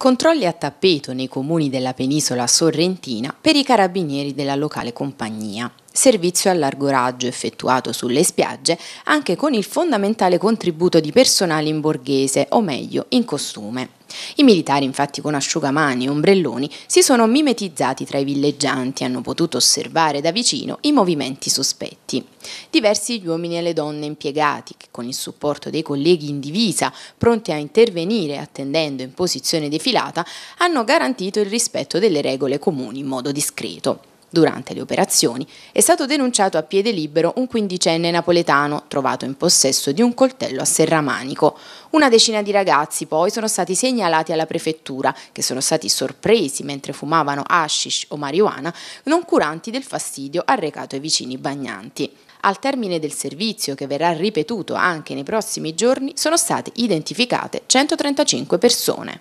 Controlli a tappeto nei comuni della penisola sorrentina per i carabinieri della locale compagnia. Servizio a largo raggio effettuato sulle spiagge anche con il fondamentale contributo di personale in borghese, o meglio, in costume. I militari, infatti, con asciugamani e ombrelloni si sono mimetizzati tra i villeggianti e hanno potuto osservare da vicino i movimenti sospetti. Diversi gli uomini e le donne impiegati, che con il supporto dei colleghi in divisa, pronti a intervenire attendendo in posizione defilata, hanno garantito il rispetto delle regole comuni in modo discreto. Durante le operazioni è stato denunciato a piede libero un quindicenne napoletano trovato in possesso di un coltello a serramanico. Una decina di ragazzi poi sono stati segnalati alla prefettura che sono stati sorpresi mentre fumavano hashish o marijuana, non curanti del fastidio arrecato ai vicini bagnanti. Al termine del servizio, che verrà ripetuto anche nei prossimi giorni, sono state identificate 135 persone.